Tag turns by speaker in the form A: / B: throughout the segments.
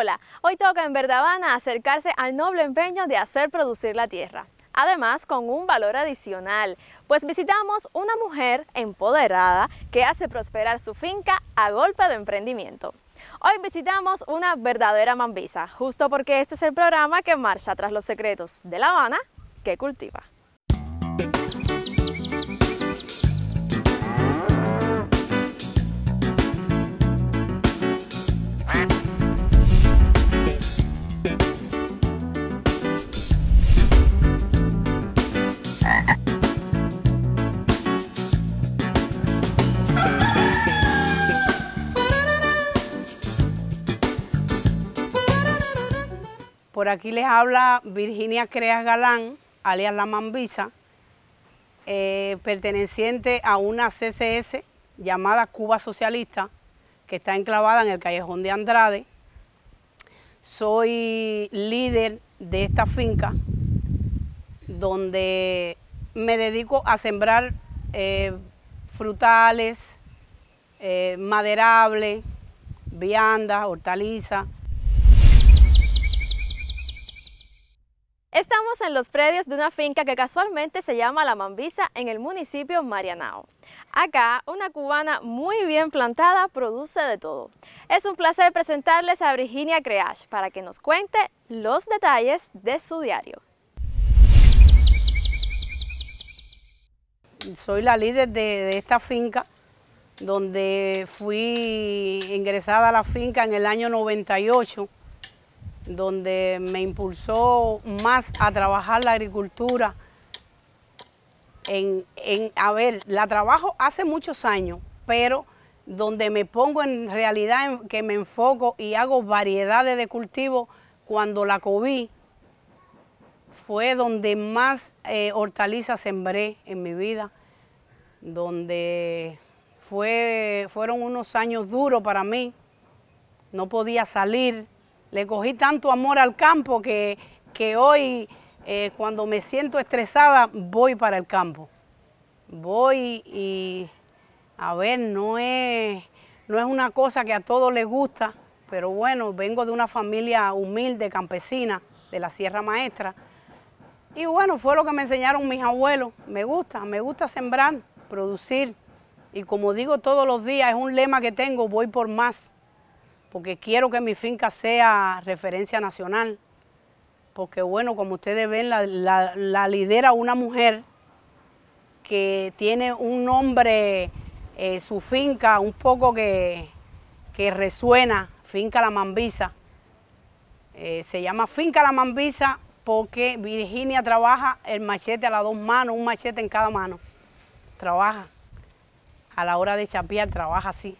A: Hola, hoy toca en Habana acercarse al noble empeño de hacer producir la tierra. Además, con un valor adicional, pues visitamos una mujer empoderada que hace prosperar su finca a golpe de emprendimiento. Hoy visitamos una verdadera mambisa, justo porque este es el programa que marcha tras los secretos de La Habana que cultiva.
B: Por aquí les habla Virginia Creas Galán, alias La Mambisa, eh, perteneciente a una CCS llamada Cuba Socialista, que está enclavada en el Callejón de Andrade. Soy líder de esta finca, donde me dedico a sembrar eh, frutales, eh, maderables, viandas, hortalizas,
A: Estamos en los predios de una finca que casualmente se llama La Mambisa en el municipio Marianao. Acá, una cubana muy bien plantada produce de todo. Es un placer presentarles a Virginia Creash para que nos cuente los detalles de su
B: diario. Soy la líder de, de esta finca, donde fui ingresada a la finca en el año 98 donde me impulsó más a trabajar la agricultura. En, a ver, la trabajo hace muchos años, pero donde me pongo en realidad, que me enfoco y hago variedades de cultivos, cuando la COVID fue donde más eh, hortalizas sembré en mi vida, donde fue, fueron unos años duros para mí, no podía salir, le cogí tanto amor al campo que, hoy eh, cuando me siento estresada voy para el campo. Voy y, a ver, no es, no es una cosa que a todos les gusta, pero bueno, vengo de una familia humilde, campesina, de la Sierra Maestra. Y bueno, fue lo que me enseñaron mis abuelos. Me gusta, me gusta sembrar, producir. Y como digo todos los días, es un lema que tengo, voy por más porque quiero que mi finca sea referencia nacional, porque bueno, como ustedes ven, la, lidera una mujer que tiene un nombre, eh, su finca un poco que, resuena, Finca La Mambisa. Eh, se llama Finca La Mambisa porque Virginia trabaja el machete a las dos manos, un machete en cada mano. Trabaja. A la hora de chapear, trabaja así.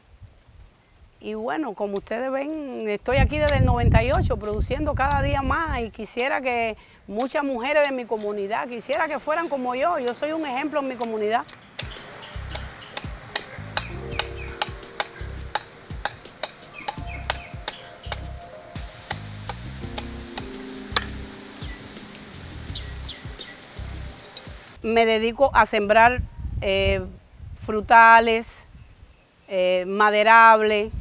B: Y bueno, como ustedes ven, estoy aquí desde el 98 produciendo cada día más y quisiera que muchas mujeres de mi comunidad, quisiera que fueran como yo. Yo soy un ejemplo en mi comunidad. Me dedico a sembrar eh, frutales, eh, maderables,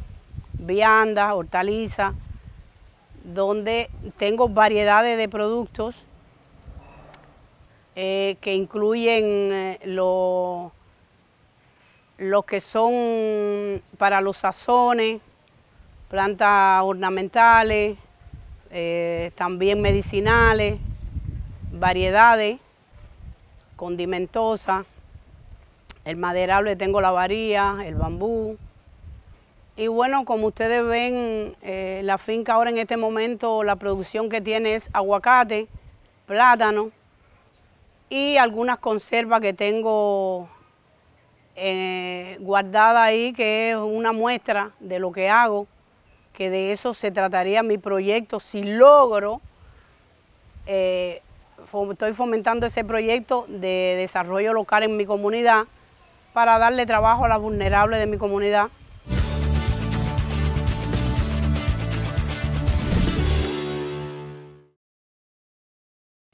B: viandas, hortalizas, donde tengo variedades de productos eh, que incluyen eh, los lo que son para los sazones, plantas ornamentales, eh, también medicinales, variedades, condimentosas, el maderable tengo la varía, el bambú, y bueno, como ustedes ven, eh, la finca ahora en este momento, la producción que tiene es aguacate, plátano y algunas conservas que tengo guardadas eh, guardada ahí, que es una muestra de lo que hago, que de eso se trataría mi proyecto. Si logro, eh, estoy fomentando ese proyecto de desarrollo local en mi comunidad para darle trabajo a las vulnerables de mi comunidad.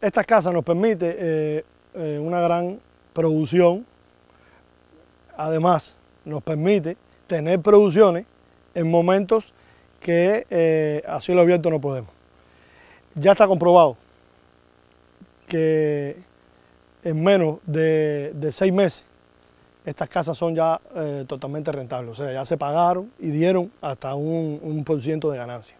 C: Estas casas nos permite eh, eh, una gran producción, además nos permite tener producciones en momentos que eh, a cielo abierto no podemos. Ya está comprobado que en menos de, seis meses estas casas son ya totalmente rentables, o sea, ya se pagaron y dieron hasta un, un por ciento de ganancia.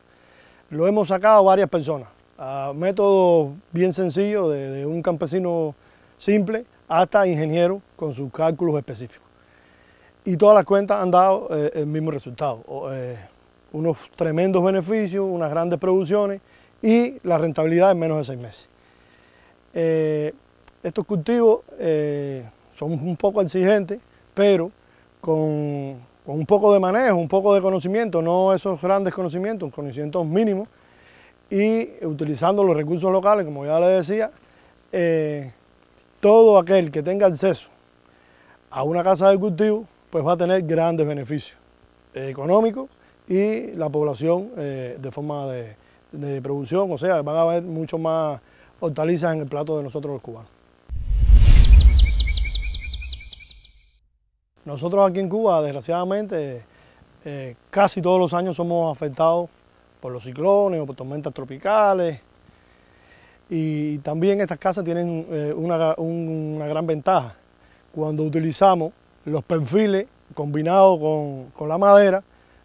C: Lo hemos sacado varias personas, a métodos bien sencillos de, un campesino simple hasta ingeniero con sus cálculos específicos. Y todas las cuentas han dado eh, el mismo resultado, eh, unos tremendos beneficios, unas grandes producciones y la rentabilidad en menos de seis meses. Eh, estos cultivos son un poco exigentes, pero con un poco de manejo, un poco de conocimiento, no esos grandes conocimientos, conocimientos mínimos, y utilizando los recursos locales, como ya les decía, eh, todo aquel que tenga acceso a una casa de cultivo, pues va a tener grandes beneficios eh, económicos y la población eh, de forma de, producción, o sea, van a haber mucho más hortalizas en el plato de nosotros los cubanos. Nosotros aquí en Cuba, desgraciadamente, casi todos los años somos afectados por los ciclones o por tormentas tropicales. Y también estas casas tienen eh, una, gran ventaja. Cuando utilizamos los perfiles combinados con, la madera,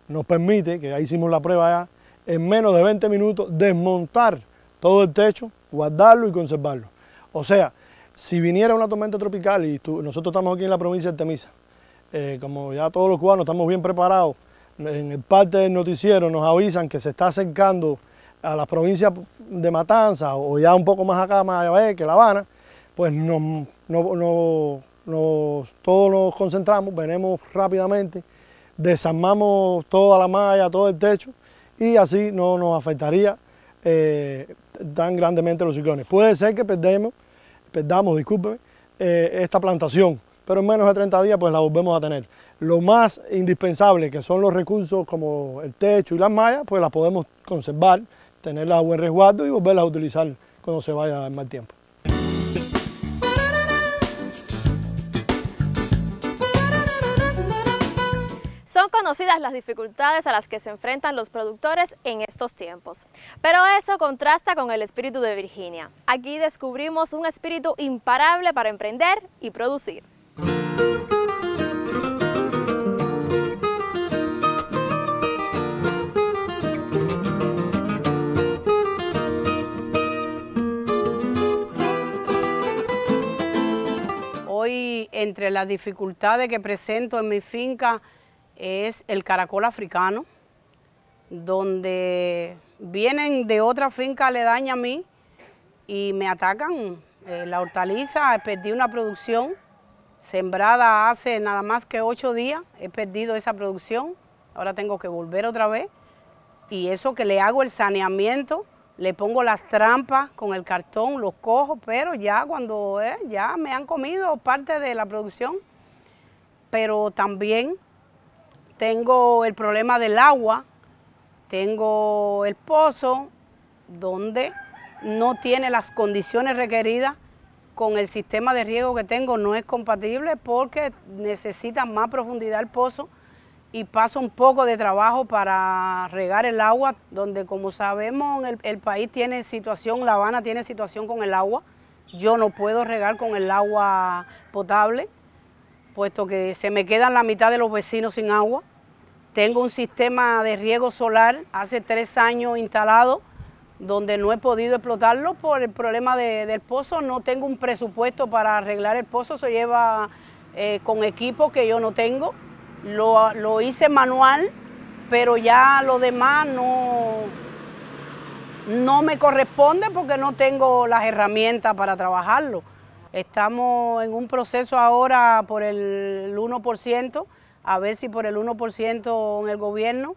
C: nos permite, que ahí hicimos la prueba ya, en menos de 20 minutos desmontar todo el techo, guardarlo y conservarlo. O sea, si viniera una tormenta tropical y nosotros estamos aquí en la provincia de Temisa eh, como ya todos los cubanos estamos bien preparados en parte del noticiero nos avisan que se está acercando a la provincia de Matanzas o ya un poco más acá, más allá que La Habana, pues no, todos nos concentramos, venimos rápidamente, desarmamos toda la malla, todo el techo y así no nos afectaría eh, tan grandemente los ciclones. Puede ser que perdemos, perdamos, discúlpeme, eh, esta plantación, pero en menos de 30 días pues la volvemos a tener lo más indispensable, que son los recursos como el techo y las mallas, pues las podemos conservar, tenerlas a buen resguardo y volverlas a utilizar cuando se vaya el mal tiempo.
A: Son conocidas las dificultades a las que se enfrentan los productores en estos tiempos, pero eso contrasta con el espíritu de Virginia. Aquí descubrimos un espíritu imparable para emprender y producir.
B: entre las dificultades que presento en mi finca es el caracol africano, donde vienen de otra finca le aledaña a mí y me atacan. Eh, la hortaliza, he perdido una producción sembrada hace nada más que ocho días, he perdido esa producción, ahora tengo que volver otra vez y eso que le hago el saneamiento le pongo las trampas con el cartón, los cojo, pero ya cuando eh, ya me han comido parte de la producción. Pero también tengo el problema del agua, tengo el pozo donde no tiene las condiciones requeridas con el sistema de riego que tengo, no es compatible porque necesita más profundidad el pozo y pasa un poco de trabajo para regar el agua, donde como sabemos el, país tiene situación, La Habana tiene situación con el agua. Yo no puedo regar con el agua potable, puesto que se me quedan la mitad de los vecinos sin agua. Tengo un sistema de riego solar hace tres años instalado, donde no he podido explotarlo por el problema del pozo. No tengo un presupuesto para arreglar el pozo, se lleva eh, con equipo que yo no tengo lo, hice manual, pero ya lo demás no, no me corresponde porque no tengo las herramientas para trabajarlo. Estamos en un proceso ahora por el 1%, a ver si por el 1% en el gobierno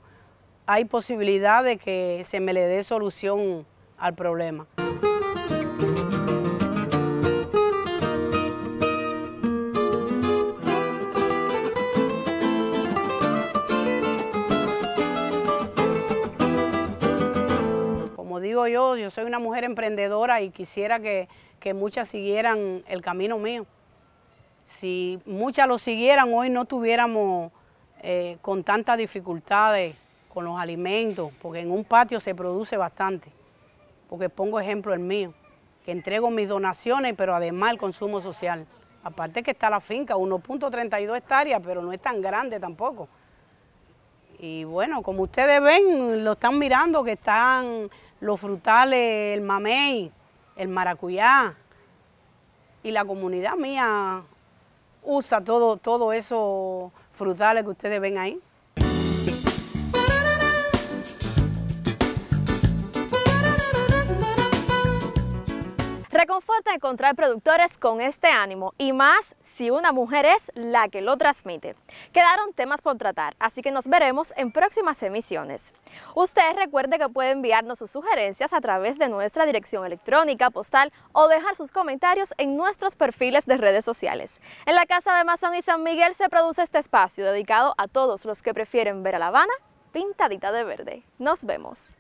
B: hay posibilidad de que se me le dé solución al problema. yo, yo soy una mujer emprendedora y quisiera que, muchas siguieran el camino mío. Si muchas lo siguieran, hoy no tuviéramos eh, con tantas dificultades con los alimentos, porque en un patio se produce bastante. Porque pongo ejemplo el mío, que entrego mis donaciones, pero además el consumo social. Aparte que está la finca, 1.32 hectáreas, pero no es tan grande tampoco. Y bueno, como ustedes ven, lo están mirando que están los frutales, el mamey, el maracuyá. Y la comunidad mía usa todo, todo esos frutales que ustedes ven ahí.
A: Reconforta encontrar productores con este ánimo y más si una mujer es la que lo transmite. Quedaron temas por tratar, así que nos veremos en próximas emisiones. Usted recuerde que puede enviarnos sus sugerencias a través de nuestra dirección electrónica, postal o dejar sus comentarios en nuestros perfiles de redes sociales. En la Casa de Mazón y San Miguel se produce este espacio dedicado a todos los que prefieren ver a La Habana pintadita de verde. Nos vemos.